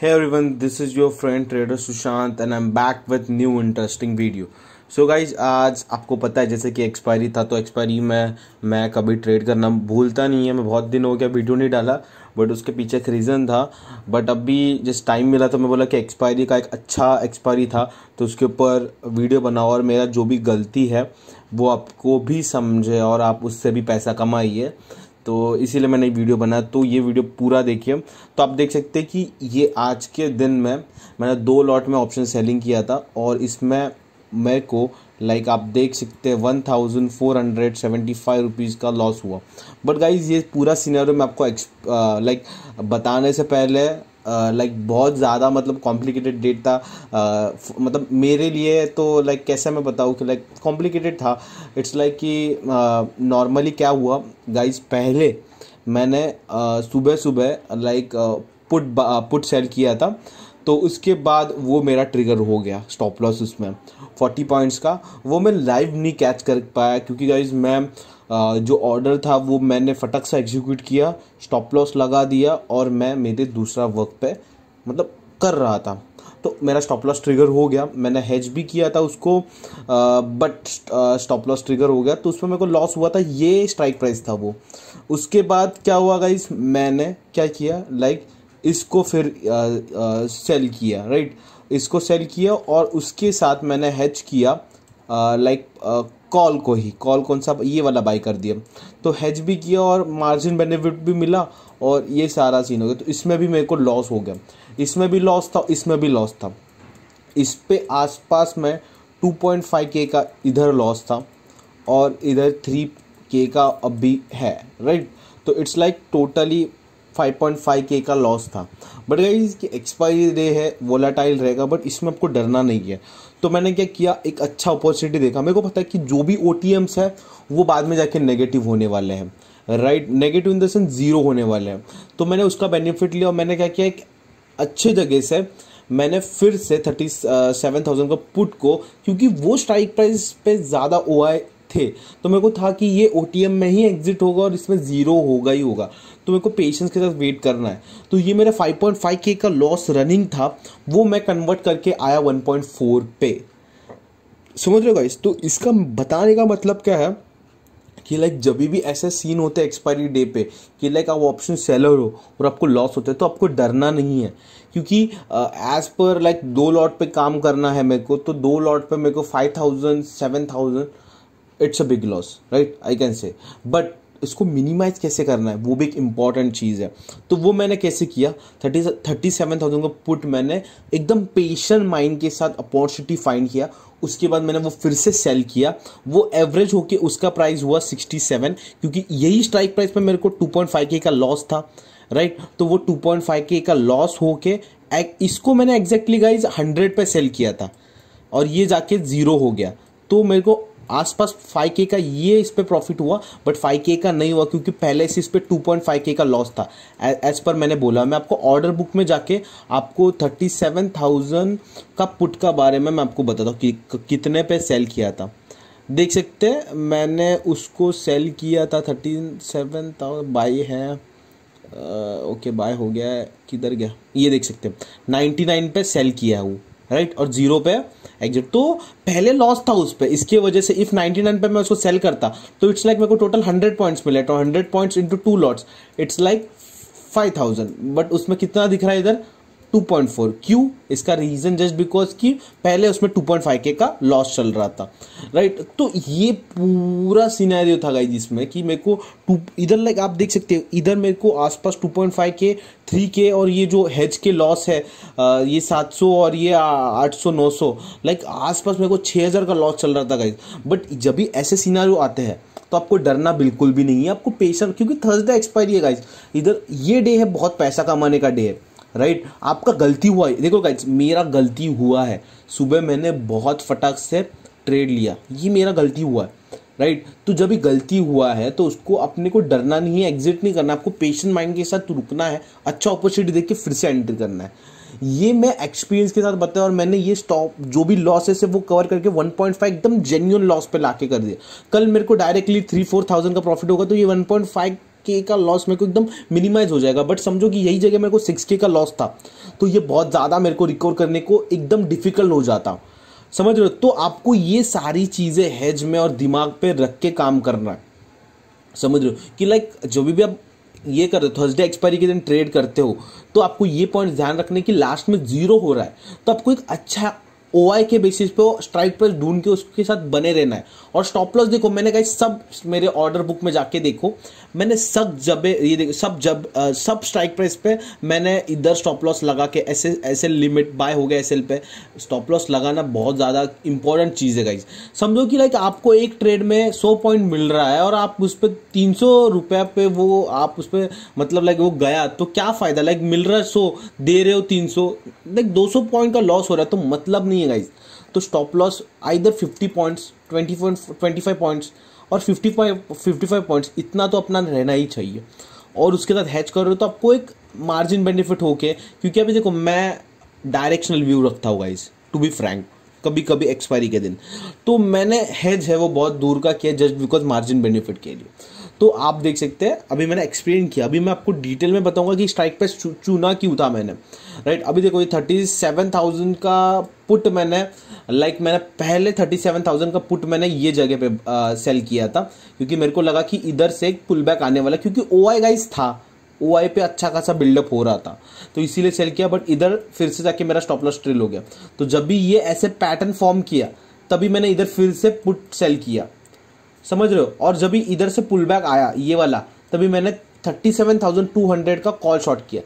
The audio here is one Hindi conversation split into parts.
hey everyone this is your friend trader Sushant and I'm back with new interesting video so guys आज आपको पता है जैसे कि एक्सपायरी था तो एक्सपायरी में मैं कभी ट्रेड करना भूलता नहीं है मैं बहुत दिन हो गया वीडियो नहीं डाला बट उसके पीछे एक रीज़न था बट अभी जिस टाइम मिला तो मैं बोला कि एक्सपायरी का एक अच्छा एक्सपायरी था तो उसके ऊपर वीडियो बनाओ और मेरा जो भी गलती है वो आपको भी समझे और आप उससे भी पैसा कमाइए तो इसीलिए मैंने वीडियो बनाया तो ये वीडियो पूरा देखिए तो आप देख सकते हैं कि ये आज के दिन में मैंने दो लॉट में ऑप्शन सेलिंग किया था और इसमें मेरे को लाइक like आप देख सकते हैं one thousand four hundred seventy five rupees का लॉस हुआ बट गाइज ये पूरा सीनरी मैं आपको लाइक like, बताने से पहले लाइक uh, like, बहुत ज़्यादा मतलब कॉम्प्लिकेटेड डेट था uh, मतलब मेरे लिए तो लाइक like, कैसे मैं बताऊँ कि लाइक like, कॉम्प्लिकेटेड था इट्स लाइक like कि नॉर्मली uh, क्या हुआ गाइज पहले मैंने सुबह सुबह लाइक पुट पुट सेल किया था तो उसके बाद वो मेरा ट्रिगर हो गया स्टॉप लॉस उसमें फोर्टी पॉइंट्स का वो मैं लाइव नहीं कैच कर पाया क्योंकि गाइज मैं जो ऑर्डर था वो मैंने फटक से एग्जीक्यूट किया स्टॉप लॉस लगा दिया और मैं मेरे दूसरा वर्क पे मतलब कर रहा था तो मेरा स्टॉप लॉस ट्रिगर हो गया मैंने हैज भी किया था उसको बट स्टॉप लॉस ट्रिगर हो गया तो उसमें मेरे को लॉस हुआ था ये स्ट्राइक प्राइस था वो उसके बाद क्या हुआ गाइस मैंने क्या किया लाइक इसको फिर सेल किया राइट इसको सेल किया और उसके साथ मैंने हैच किया लाइक कॉल को ही कॉल कौन सा ये वाला बाई कर दिया तो हैज भी किया और मार्जिन बेनिफिट भी मिला और ये सारा सीन हो गया तो इसमें भी मेरे को लॉस हो गया इसमें भी लॉस था इसमें भी लॉस था इस पर आसपास में 2.5 के का इधर लॉस था और इधर 3 के का अब भी है राइट तो इट्स लाइक टोटली 5.5 के का लॉस था बट गाइस इसकी एक्सपायरी डे है वोलाटाइल रहेगा बट इसमें आपको डरना नहीं है तो मैंने क्या किया एक अच्छा अपॉर्चुनिटी देखा मेरे को पता है कि जो भी ओ टी एम्स है वो बाद में जाके नेगेटिव होने वाले हैं right negative in the sense zero होने वाले हैं तो मैंने उसका बेनिफिट लिया और मैंने क्या किया एक अच्छे जगह से मैंने फिर से थर्टी सेवन थाउजेंड का पुट को क्योंकि वो स्ट्राइक प्राइस पे ज़्यादा ओ आई थे तो मेरे को था कि ये ओ में ही एग्जिट होगा और इसमें ज़ीरो होगा ही होगा तो मेरे को पेशेंस के साथ वेट करना है तो ये मेरा फाइव के का लॉस रनिंग था वो मैं कन्वर्ट करके आया फोर पे समझ रहे हो गाइस तो इसका बताने का मतलब क्या है कि लाइक जब भी ऐसे सीन होते हैं एक्सपायरी डे पे कि लाइक आप ऑप्शन सेलर हो और आपको लॉस होता है तो आपको डरना नहीं है क्योंकि एज़ पर लाइक दो लॉट पे काम करना है मेरे को तो दो लॉट पे मेरे को five thousand seven thousand it's a big loss right I can say but इसको मिनिमाइज कैसे करना है वो भी एक इम्पॉर्टेंट चीज़ है तो वो मैंने कैसे किया थर्टी थर्टी सेवन थाउजेंड का पुट मैंने एकदम पेशेंट माइंड के साथ अपॉर्चुनिटी फाइंड किया उसके बाद मैंने वो फिर से सेल किया वो एवरेज होके उसका प्राइस हुआ सिक्सटी सेवन क्योंकि यही स्ट्राइक प्राइस में मेरे को टू पॉइंट फाइव के का लॉस था राइट right? तो वो टू पॉइंट फाइव के का लॉस होके इसको मैंने एग्जैक्टली गाइज हंड्रेड पे सेल किया था और ये जाके ज़ीरो हो गया तो मेरे को आसपास के का ये इस पर प्रॉफिट हुआ बट फाइव के का नहीं हुआ क्योंकि पहले से इस पर टू पॉइंट फाइव के का लॉस था एज पर मैंने बोला मैं आपको ऑर्डर बुक में जाके आपको थर्टी सेवन थाउजेंड का पुट का बारे में मैं आपको बताता हूँ कि कितने पे सेल किया था देख सकते हैं मैंने उसको सेल किया था थर्टी सेवन थाउजेंड बाई है ओके बाय हो गया किधर गया ये देख सकते हैं नाइन्टी नाइन पे सेल किया है वो राइट और जीरो पे एग्जिट तो पहले लॉस था उस पर इसकी वजह से इफ नाइन पे मैं उसको सेल करता तो इट्स लाइक मेरे को टोटल हंड्रेड पॉइंट्स मिले तो hundred points into two lots it's like five thousand but उसमें कितना दिख रहा है इधर 2.4 क्यों इसका रीजन जस्ट बिकॉज कि पहले उसमें पॉइंट के का लॉस चल रहा था राइट तो ये पूरा सीनारियो था गाइज इसमें कि मेरे को टू इधर लाइक आप देख सकते हो इधर मेरे को आसपास थ्री के और ये जो हेज के लॉस है ये ये 700 और ये 800 900 लाइक आसपास मेरे को 6000 का लॉस चल रहा था गाइज बट जब भी ऐसे सीनारियो आते हैं तो आपको डरना बिल्कुल भी नहीं है आपको पेशेंट क्योंकि थर्सडे एक्सपायरी है गाइज इधर ये डे है बहुत पैसा कमाने का डे है राइट आपका गलती हुआ है देखो गाइज मेरा गलती हुआ है सुबह मैंने बहुत फटाक से ट्रेड लिया ये मेरा गलती हुआ है राइट तो जब भी गलती हुआ है तो उसको अपने को डरना नहीं है एग्जिट नहीं करना आपको पेशेंट माइंड के साथ रुकना है अच्छा अपॉर्चुनिटी देख के फिर से एंटर करना है ये मैं एक्सपीरियंस के साथ बताया और मैंने ये स्टॉप जो भी लॉसेस है वो कवर करके 1.5 एकदम जेन्यून लॉस पे लाके कर दिया कल मेरे को डायरेक्टली थ्री फोर थाउजेंड का प्रॉफिट होगा तो ये 1.5 के का लॉस मेरे को एकदम मिनिमाइज हो जाएगा बट समझो कि यही जगह मेरे को सिक्स के का लॉस था तो ये बहुत ज़्यादा मेरे को रिकवर करने को एकदम डिफिकल्ट हो जाता समझ रहे हो तो आपको ये सारी चीज़ें हैज में और दिमाग पे रख के काम करना है समझ रहे हो कि लाइक जो भी भी आप ये कर रहे हो थर्सडे एक्सपायरी के दिन ट्रेड करते हो तो आपको ये पॉइंट ध्यान रखने की लास्ट में जीरो हो रहा है तो आपको एक अच्छा ओ के बेसिस पे स्ट्राइक प्राइस ढूंढ के उसके साथ बने रहना है और स्टॉप लॉस देखो मैंने कहा सब मेरे ऑर्डर बुक में जाके देखो मैंने सब जब ये देखो सब जब आ, सब स्ट्राइक प्राइस पे मैंने इधर स्टॉप लॉस लगा के ऐसे ऐसे लिमिट बाय हो गया एसएल पे स्टॉप लॉस लगाना बहुत ज़्यादा इंपॉर्टेंट चीज़ है गाइज समझो कि लाइक आपको एक ट्रेड में सौ पॉइंट मिल रहा है और आप उस पर तीन सौ रुपया पे वो आप उस पर मतलब लाइक वो गया तो क्या फ़ायदा लाइक मिल रहा है सो दे रहे हो तीन सौ लाइक दो सौ पॉइंट का लॉस हो रहा है तो मतलब नहीं नहीं है गाइज तो stop loss either fifty points twenty twenty five points और fifty five fifty five points इतना तो अपना रहना ही चाहिए और उसके साथ हैच कर रहे हो तो आपको एक मार्जिन बेनिफिट होके क्योंकि अभी देखो मैं डायरेक्शनल व्यू रखता हूँ गाइज टू बी फ्रैंक कभी कभी एक्सपायरी के दिन तो मैंने हेज है वो बहुत दूर का किया जस्ट बिकॉज मार्जिन बेनिफिट के लिए तो आप देख सकते हैं अभी मैंने एक्सप्लेन किया अभी मैं आपको डिटेल में बताऊंगा कि स्ट्राइक पे चुना क्यों था मैंने राइट अभी देखो ये थर्टी सेवन थाउजेंड का पुट मैंने लाइक like मैंने पहले थर्टी सेवन थाउजेंड का पुट मैंने ये जगह पे आ, सेल किया था क्योंकि मेरे को लगा कि इधर से एक पुल बैक आने वाला क्योंकि ओ आई गाइज था ओ आई पे अच्छा खासा बिल्डअप हो रहा था तो इसीलिए सेल किया बट इधर फिर से जाके मेरा स्टॉप लॉस ट्रेल हो गया तो जब भी ये ऐसे पैटर्न फॉर्म किया तभी मैंने इधर फिर से पुट सेल किया समझ रहे हो और जब भी इधर से पुल बैक आया ये वाला तभी मैंने thirty seven thousand two hundred का कॉल शॉट किया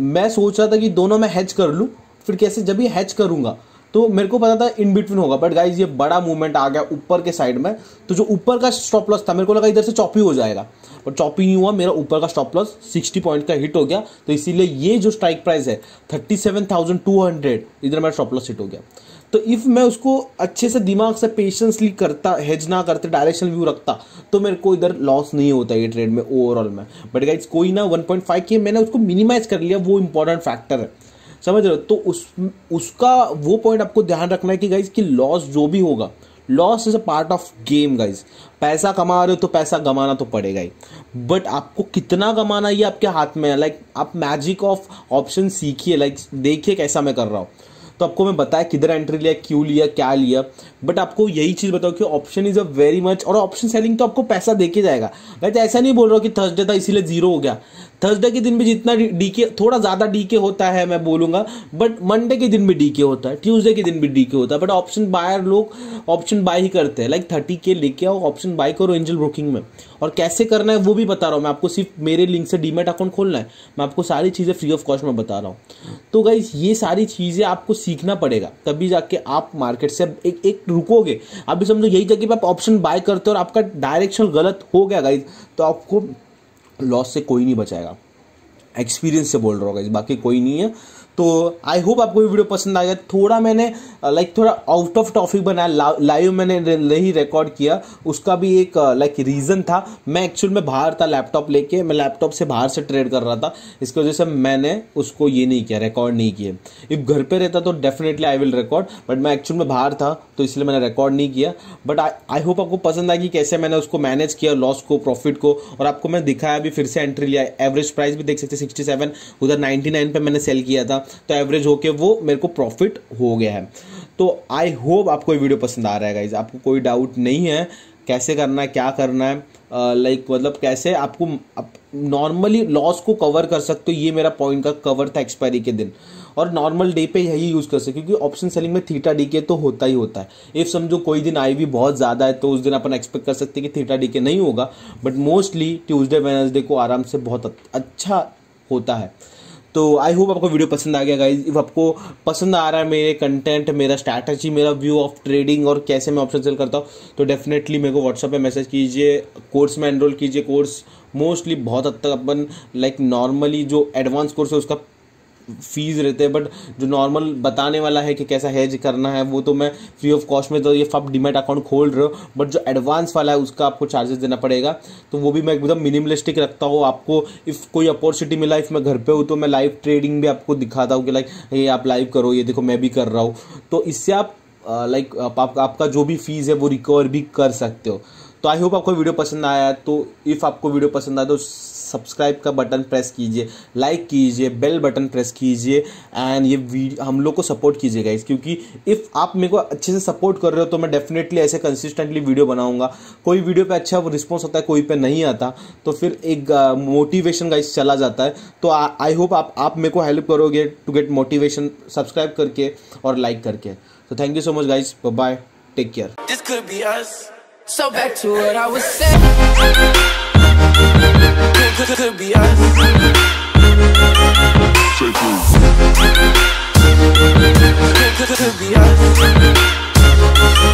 मैं सोच रहा था कि दोनों मैं हैच कर लूँ फिर कैसे जब भी हैच करूँगा तो मेरे को पता था इन बिटवीन होगा बट गाइज ये बड़ा मूवमेंट आ गया ऊपर के साइड में तो जो ऊपर का स्टॉप लॉस था मेरे को लगा इधर से चॉपी हो जाएगा बट चॉपी नहीं हुआ मेरा ऊपर का स्टॉप लॉस 60 पॉइंट का हिट हो गया तो इसीलिए ये जो स्ट्राइक प्राइस है 37,200 इधर मेरा स्टॉप लॉस हिट हो गया तो इफ़ मैं उसको अच्छे से दिमाग से पेशेंसली करता हेज ना करते डायरेक्शन व्यू रखता तो मेरे को इधर लॉस नहीं होता ये ट्रेड में ओवरऑल में बट गाइज कोई ना 1.5 के मैंने उसको मिनिमाइज कर लिया वो इंपॉर्टेंट फैक्टर है समझ रहे हो तो उस उसका वो पॉइंट आपको ध्यान रखना है कि गाइज कि लॉस जो भी होगा loss is a part of game guys पैसा कमा रहे हो तो पैसा गमाना तो पड़ेगा ही बट आपको कितना कमाना ये आपके हाथ में है लाइक like, आप मैजिक ऑफ ऑप्शन सीखिए लाइक देखिए कैसा मैं कर रहा हूँ तो आपको मैं बताया किधर एंट्री लिया क्यों लिया क्या लिया बट आपको यही चीज़ बताओ कि option is a very much और ऑप्शन सेलिंग तो आपको पैसा दे के जाएगा मैं तो ऐसा नहीं बोल रहा हूँ कि थर्सडे था इसीलिए जीरो हो गया थर्सडे के दिन भी जितना डीके थोड़ा ज़्यादा डीके होता है मैं बोलूँगा बट मंडे के दिन भी डीके होता है ट्यूसडे के दिन भी डीके होता है बट ऑप्शन बायर लोग ऑप्शन बाय ही करते हैं लाइक थर्टी के लेके आओ ऑप्शन बाय करो एंजल ब्रोकिंग में और कैसे करना है वो भी बता रहा हूँ मैं आपको सिर्फ मेरे लिंक से डीमेट अकाउंट खोलना है मैं आपको सारी चीज़ें फ्री ऑफ कॉस्ट में बता रहा हूँ तो गाइज ये सारी चीज़ें आपको सीखना पड़ेगा तभी जाके आप मार्केट से एक एक रुकोगे अभी समझो यही जगह पर आप ऑप्शन बाय करते हो और आपका डायरेक्शन गलत हो गया गाइज तो आपको लॉस से कोई नहीं बचाएगा एक्सपीरियंस से बोल रहा होगा बाकी कोई नहीं है तो आई होप आपको ये वीडियो पसंद आया थोड़ा मैंने लाइक थोड़ा आउट ऑफ टॉपिक बनाया लाइव मैंने नहीं रिकॉर्ड किया उसका भी एक लाइक रीज़न था मैं एक्चुअल में बाहर था लैपटॉप लेके मैं लैपटॉप से बाहर से ट्रेड कर रहा था इसकी वजह से मैंने उसको ये नहीं किया रिकॉर्ड नहीं किया इफ घर पर रहता तो definitely I will record but मैं एक्चुअल में बाहर था तो इसलिए मैंने रिकॉर्ड नहीं किया बट आई होप आपको पसंद आया कि कैसे मैंने उसको मैनेज किया लॉस को प्रॉफिट को और आपको मैंने दिखाया भी फिर से एंट्री लिया एवरेज प्राइस भी देख सकते सिक्सटी सेवन उधर नाइन्टी नाइन पर मैंने सेल किया था तो एवरेज होके वो मेरे को प्रॉफिट हो गया है तो आई होप आपको ये वीडियो पसंद आ रहा है गाइज आपको कोई डाउट नहीं है कैसे करना है क्या करना है लाइक uh, like, मतलब कैसे आपको नॉर्मली लॉस को कवर कर सकते हो ये मेरा पॉइंट का कवर था एक्सपायरी के दिन और नॉर्मल डे पे यही यूज़ कर सकते क्योंकि ऑप्शन सेलिंग में थीटा डी के तो होता ही होता है इफ़ समझो कोई दिन आई वी बहुत ज़्यादा है तो उस दिन अपन एक्सपेक्ट कर सकते हैं कि थीटा डी के नहीं होगा बट मोस्टली ट्यूजडे वेनजडे को आराम से बहुत अच्छा होता है तो आई होप आपको वीडियो पसंद आ गया गाइज इफ आपको पसंद आ रहा है मेरे कंटेंट मेरा स्ट्रैटेजी मेरा व्यू ऑफ ट्रेडिंग और कैसे मैं ऑप्शन सेल करता हूँ तो डेफिनेटली मेरे को व्हाट्सअप पे मैसेज कीजिए कोर्स में एनरोल कीजिए कोर्स मोस्टली बहुत हद तक अपन लाइक नॉर्मली जो एडवांस कोर्स है उसका फीस रहते हैं बट जो नॉर्मल बताने वाला है कि कैसा हैज करना है वो तो मैं फ्री ऑफ कॉस्ट में तो ये फप डिमेट अकाउंट खोल रहे हो बट जो एडवांस वाला है उसका आपको चार्जेस देना पड़ेगा तो वो भी मैं एकदम मिनिमलिस्टिक रखता हूँ आपको इफ़ कोई अपॉर्चुनिटी मिला इफ़ मैं घर पर हूँ तो मैं लाइव ट्रेडिंग भी आपको दिखाता हूँ कि लाइक ये आप लाइव करो ये देखो मैं भी कर रहा हूँ तो इससे आप लाइक आपका जो भी फीस है वो रिकवर भी कर सकते हो तो आई होप आपको वीडियो पसंद आया तो इफ़ आपको वीडियो पसंद आया तो सब्सक्राइब का बटन प्रेस कीजिए लाइक कीजिए बेल बटन प्रेस कीजिए एंड ये हम लोग को सपोर्ट कीजिए गाइज क्योंकि इफ़ आप मेरे को अच्छे से सपोर्ट कर रहे हो तो मैं डेफिनेटली ऐसे कंसिस्टेंटली वीडियो बनाऊंगा कोई वीडियो पे अच्छा रिस्पॉन्स होता है कोई पे नहीं आता तो फिर एक मोटिवेशन गाइस चला जाता है तो आई होप आप आप मेरे को हेल्प करोगे टू गेट मोटिवेशन सब्सक्राइब करके और लाइक करके तो thank you so much guys bye take care So back to what I was saying could, could be us.